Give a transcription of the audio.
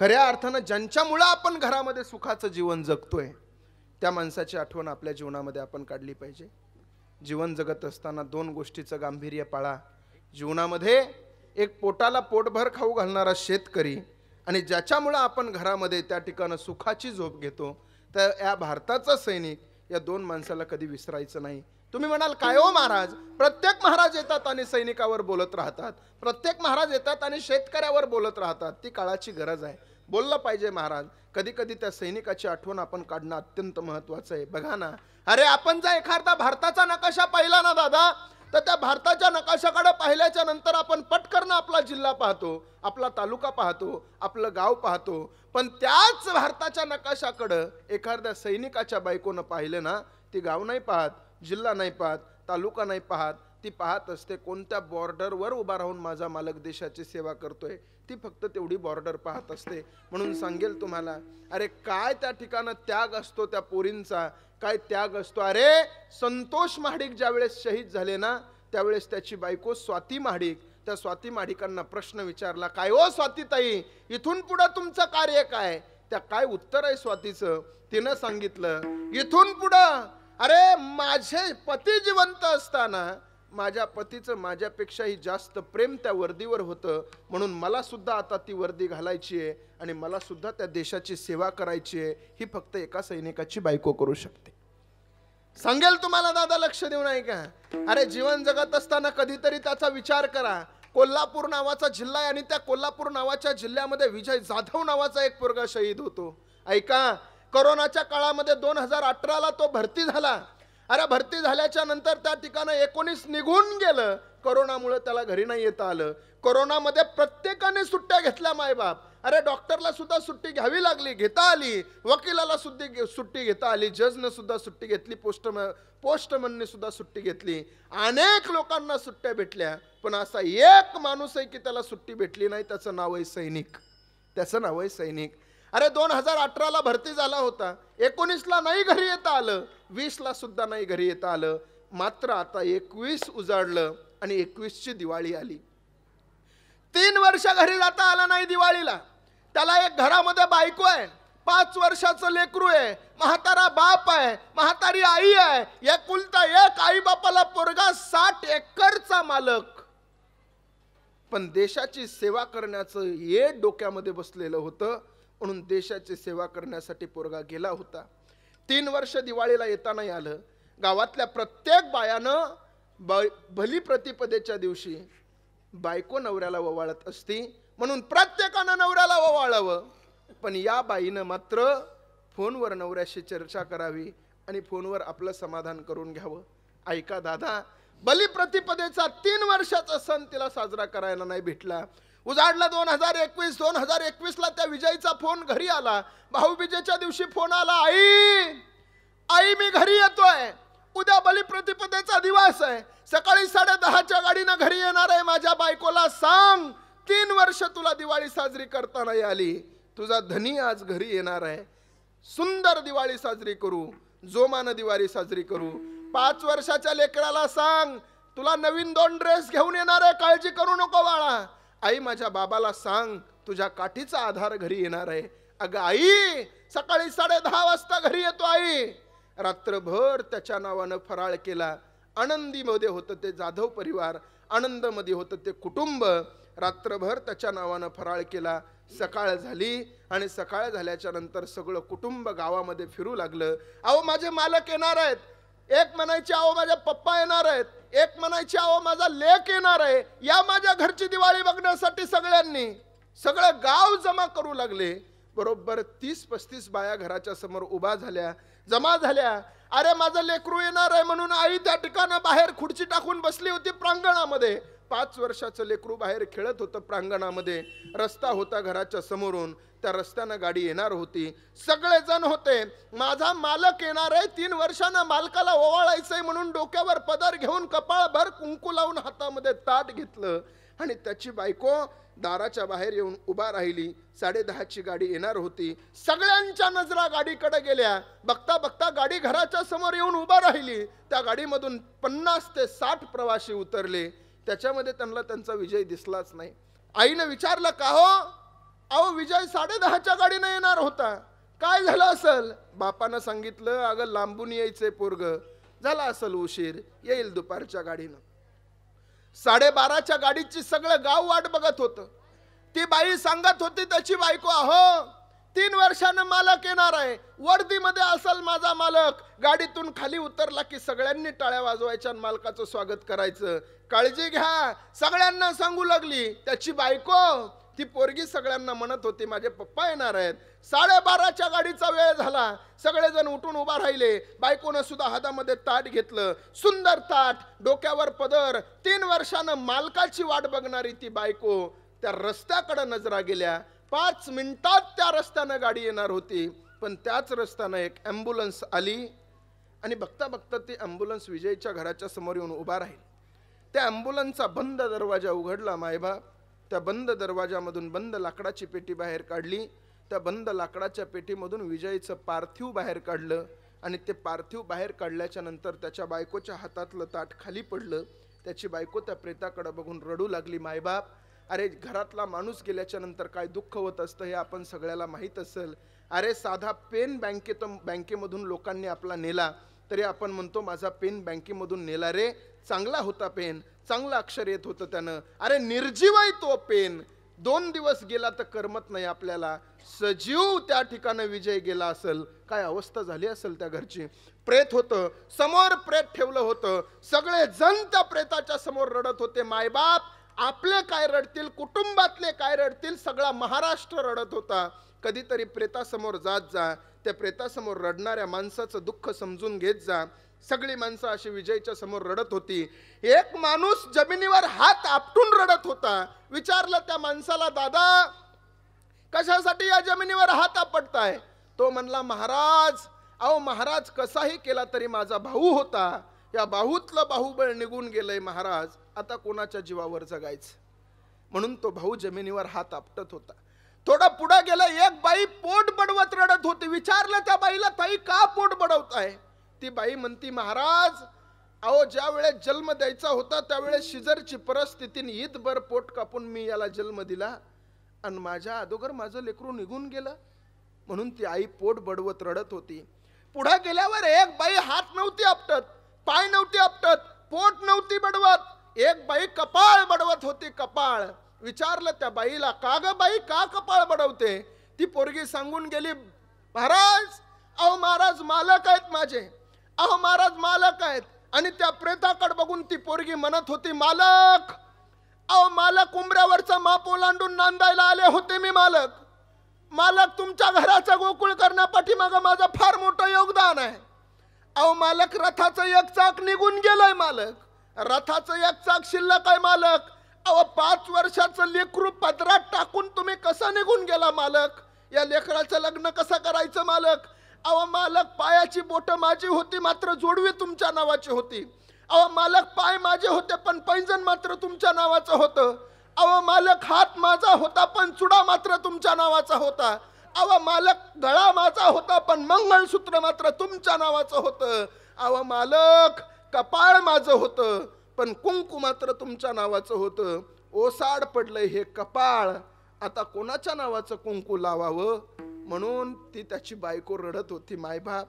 खऱ्या अर्थानं ज्यांच्यामुळं आपण घरामध्ये सुखाचं जीवन जगतोय त्या माणसाची आठवण आपल्या जीवनामध्ये आपण काढली पाहिजे जीवन जगत असताना दोन गोष्टीचं गांभीर्य पाळा जीवनामध्ये एक पोटाला पोटभर खाऊ घालणारा शेतकरी आणि ज्याच्यामुळं आपण घरामध्ये त्या ठिकाणं सुखाची झोप घेतो तर या भारताचा सैनिक या दोन माणसाला कधी विसरायचं नाही तुम्ही म्हणाल काय हो महाराज प्रत्येक महाराज येतात आणि सैनिकावर बोलत राहतात प्रत्येक महाराज येतात आणि शेतकऱ्यावर बोलत राहतात ती काळाची गरज आहे बोललं पाहिजे महाराज कधी कधी त्या सैनिकाची आठवण आपण काढणं अत्यंत महत्वाचं आहे बघा ना अरे आपण जर एखादा भारताचा नकाशा पाहिला ना दादा तर त्या भारताच्या नकाशाकडे पाहिल्याच्या नंतर आपण पटकन आपला जिल्हा पाहतो आपला तालुका पाहतो आपलं गाव पाहतो पण त्याच भारताच्या नकाशाकडं एखाद्या सैनिकाच्या बायकोनं पाहिलं ना ती गाव नाही पाहत जिल्हा नाही पाहत तालुका नाही पाहत ती पाहत असते कोणत्या बॉर्डरवर उभा राहून माझा मालक देशाची सेवा करतोय ती फक्त तेवढी बॉर्डर पाहत असते म्हणून सांगेल तुम्हाला अरे काय त्या ठिकाणं त्याग असतो त्या पोरींचा काय त्याग असतो अरे संतोष महाडिक ज्यावेळेस शहीद झाले ना त्यावेळेस त्याची बायको स्वाती महाडिक त्या स्वाती महाडिकांना प्रश्न विचारला काय ओ हो स्वातीताई इथून पुढं तुमचं कार्य काय त्या काय उत्तर आहे स्वातीचं तिनं सांगितलं इथून पुढं अरे माझे पती जिवंत असताना माझ्या पतीचं माझ्यापेक्षाही जास्त प्रेम त्या वर्दीवर होतं म्हणून मलासुद्धा आता ती वर्दी घालायची आहे आणि मलासुद्धा त्या देशाची सेवा करायची आहे ही फक्त एका सैनिकाची बायको करू शकते सांगेल तुम्हाला दादा लक्ष देऊ ऐका का अरे जीवन जगत असताना कधीतरी त्याचा विचार करा कोल्हापूर नावाचा जिल्हा आहे आणि त्या कोल्हापूर नावाच्या जिल्ह्यामध्ये विजय जाधव नावाचा एक पोरगा शहीद होतो ऐका करोनाच्या काळामध्ये दोन हजार अठराला तो भरती झाला अरे भरती झाल्याच्या नंतर त्या ठिकाणं एकोणीस निघून गेलं करोनामुळं त्याला घरी नाही येता आलं करोनामध्ये प्रत्येकाने सुट्ट्या घेतल्या मायबाप अरे डॉक्टरला सुद्धा सुट्टी घ्यावी लागली घेता आली वकिलाला सुद्धा सुट्टी घेता आली जजनं सुद्धा सुट्टी घेतली पोस्टम पोस्टमनने सुद्धा सुट्टी घेतली अनेक लोकांना सुट्ट्या भेटल्या पण असा एक माणूस आहे की त्याला सुट्टी भेटली नाही त्याचं नाव आहे सैनिक त्याचं नाव आहे सैनिक अरे दोन हजार अठराला भरती झाला होता एकोणीसला नाही घरी येता आलं वीसला सुद्धा नाही घरी येता आलं मात्र आता एकवीस उजाडलं आणि ची दिवाळी आली तीन वर्ष घरी जाता आला नाही दिवाळीला त्याला एक घरामध्ये बायको आहे पाच वर्षाचं लेकरू आहे म्हातारा बाप आहे म्हातारी आई आहे या कुलता एक आई बापाला पोरगा साठ एकरचा मालक पण देशाची सेवा करण्याचं हे डोक्यामध्ये बसलेलं होतं म्हणून देशाची सेवा करण्यासाठी पोरगा गेला होता तीन वर्ष दिवाळीला येताना आलं गावातल्या प्रत्येक बायानं ब भली प्रतिपदेच्या दिवशी बायको नवऱ्याला ओवाळत असती म्हणून प्रत्येकानं नवऱ्याला ओवाळावं पण या बाईनं मात्र फोनवर नवऱ्याशी चर्चा करावी आणि फोनवर आपलं समाधान करून घ्यावं ऐका दादा बलिप्रतिपदेचा तीन वर्षाचा सण तिला साजरा करायला नाही भेटला उजाडला दोन हजार एकवीस दोन हजार एकवीसला त्या विजयीचा फोन घरी आला भाऊबीजेच्या दिवशी फोन आला आई आई मी घरी येतोय उद्या बलिप्रतिपदेचा दिवस आहे सकाळी साडे दहाच्या गाडीनं घरी येणार आहे माझ्या बायकोला सांग तीन वर्ष तुला दिवाळी साजरी करता नाही आली तुझा धनी आज घरी येणार आहे सुंदर दिवाळी साजरी करू जोमानं दिवाळी साजरी करू पाच वर्षाच्या लेकराला सांग तुला नवीन दोन ड्रेस घेऊन येणार आहे काळजी करू नको बाळा आई माझ्या बाबाला सांग तुझ्या काठीचा आधार घरी येणार आहे अगं आई सकाळी साडे दहा वाजता घरी येतो आई रात्रभर त्याच्या नावानं फराळ केला आनंदीमध्ये होतं ते जाधव परिवार आनंदमध्ये होतं ते कुटुंब रात्रभर त्याच्या नावानं फराळ केला सकाळ झाली आणि सकाळ झाल्याच्या नंतर सगळं कुटुंब गावामध्ये फिरू लागलं अहो माझे मालक येणार आहेत एक म्हणायचे अहो माझ्या पप्पा येणार आहेत एक म्हणायचे अहो माझा लेख येणार आहे या माझ्या घरची दिवाळी बघण्यासाठी सगळ्यांनी सगळं गाव जमा करू लागले बरोबर तीस पस्तीस बाया घराच्या समोर उभा झाल्या जमा झाल्या अरे माझं लेकरू येणार आहे म्हणून आई त्या ठिकाणा बाहेर खुर्ची टाकून बसली होती प्रांगणामध्ये पाच वर्षाचं लेकरू बाहेर खेळत होतं प्रांगणामध्ये रस्ता होता घराच्या समोरून त्या रस्त्यानं गाडी येणार होती सगळेजण होते माझा मालक येणार आहे तीन वर्षानं मालकाला ओवाळायचंय म्हणून डोक्यावर पदर घेऊन कपाळभर कुंकू लावून हातामध्ये ताट घेतलं आणि त्याची बायको दाराच्या बाहेर येऊन उभा राहिली साडे दहाची गाडी येणार होती सगळ्यांच्या नजरा गाडीकडे गेल्या बघता बघता गाडी घराच्या समोर येऊन उभा राहिली त्या गाडीमधून पन्नास ते साठ प्रवासी उतरले त्याच्यामध्ये त्यांना त्यांचा विजय दिसलाच नाही आईनं विचारलं का हो अहो विजय साडे दहाच्या गाडीनं येणार होता काय झालं असल बापानं सांगितलं अगं लांबून यायचंय पोरग झाला असल उशीर येईल दुपारच्या गाडीनं साडेबाराच्या गाडीची सगळं गाव वाट बघत होत। ती बाई सांगत होती त्याची बायको आहो तीन वर्षानं मालक येणार आहे वर्दीमध्ये असल माझा मालक गाडीतून खाली उतरला की सगळ्यांनी टाळ्या वाजवायच्या मालकाचं स्वागत करायचं काळजी घ्या सगळ्यांना सांगू लागली त्याची बायको ती पोरगी सगळ्यांना म्हणत होती माझे पप्पा येणार आहेत साडेबाराच्या गाडीचा वेळ झाला सगळेजण उठून उभा राहिले बायकोनं सुद्धा हातामध्ये ताट घेतलं सुंदर ताट डोक्यावर पदर तीन वर्षानं मालकाची वाट बघणारी ती बायको त्या रस्त्याकडे नजरा गेल्या पाच मिनिटात त्या रस्त्यानं गाडी येणार होती पण त्याच रस्त्यानं एक ॲम्ब्युलन्स आली आणि बघता बघता ती ॲम्ब्युलन्स विजयच्या घराच्या समोर येऊन उभा राहील त्या ॲम्ब्युलन्सचा बंद दरवाजा उघडला मायबाप त्या बंद दरवाजामधून बंद लाकडाची पेटी बाहेर काढली त्या बंद लाकडाच्या पेटीमधून विजयीचं पार्थिव बाहेर काढलं आणि ते पार्थिव बाहेर काढल्याच्या नंतर त्याच्या बायकोच्या हातातलं ताट खाली पडलं त्याची बायको त्या प्रेताकडं बघून रडू लागली मायबाप अरे घरातला माणूस गेल्याच्या नंतर काय दुःख होत असतं हे आपण सगळ्याला माहीत असेल अरे साधा पेन बँकेत बँकेमधून लोकांनी आपला नेला तरी आपण म्हणतो माझा पेन बँकेमधून नेला रे चांगला होता पेन चांगला अक्षर येत होतं त्यानं अरे निर्जीव तो पेन दोन दिवस गेला तर करमत नाही आपल्याला सजीव त्या ठिकाणं विजय गेला असेल काय अवस्था झाली असेल त्या घरची प्रेत होतं समोर प्रेत ठेवलं होतं सगळे जण त्या प्रेताच्या समोर रडत होते मायबाप आपले काय रडतील कुटुंबातले काय रडतील सगळा महाराष्ट्र रडत होता कधीतरी प्रेतासमोर जात जा त्या प्रेतासमोर रडणाऱ्या माणसाचं दुःख समजून घेत जा सगळी माणसं अशी विजयच्या समोर रडत होती एक माणूस जमिनीवर हात आपटून रडत होता विचारलं त्या माणसाला दादा कशासाठी या जमिनीवर हात आपटताय तो म्हणला महाराज अहो महाराज कसाही केला तरी माझा भाऊ होता या बाहूतलं बाहुबळ निघून गेलंय महाराज आता कोणाच्या जीवावर जगायचं म्हणून तो भाऊ जमिनीवर हात आपटत होता थोडा पुढे गेला एक बाई पोट बडवत रडत होती विचारलं त्या बाईला ताई का पोट बडवत आहे ती बाई म्हणती महाराज अहो ज्या वेळेस जन्म द्यायचा होता त्यावेळेस शिजरची परिस्थितीने ईदभर पोट कापून मी याला जन्म दिला आणि माझ्या अगोदर माझं लेकरू निघून गेलं म्हणून ती आई पोट बडवत रडत होती पुढे गेल्यावर एक बाई हात नव्हती आपटत पाय नव्हती आपटत पोट नव्हती बडवत एक बाई कपाळ बडवत होती कपाळ विचारलं त्या बाईला का ग बाई का कपाळ बडवते ती पोरगी सांगून गेली महाराज अहो महाराज मालक आहेत माझे अहो महाराज मालक आहेत आणि त्या प्रेताकडे बघून ती पोरगी म्हणत होती मालक अहो मालक उमऱ्यावरचा माप ओलांडून नांदायला आले होते मी मालक मालक तुमच्या घराचा गोकुळ करण्यापाठीमागं माझं फार मोठं योगदान आहे अहो मालक रथाचं एक चाक निघून गेलंय मालक रथाचं एक चाक शिल्लक आहे मालक अहो पाच वर्षाचं लेकरू पदरात टाकून तुम्ही कसा निघून गेला मालक या लेकराचं लग्न कसं करायचं मालक अहो मालक पायाची बोट माझी होती मात्र जोडवी तुमच्या नावाची होती अहो मालक पाय माझे होते पण पैंजण मात्र तुमच्या नावाचं होतं अहो मालक हात माझा होता पण चुडा मात्र तुमच्या नावाचा होता अव मालक गळा माझा होता पण मंगळसूत्र मात्र तुमच्या नावाचं होतं अव मालक कपाळ माझं होतं पण कुंकू मात्र तुमच्या नावाचं होतं ओसाड पडलंय हे कपाळ आता कोणाच्या नावाचं कुंकू लावावं म्हणून ती त्याची बायको रडत होती मायबाप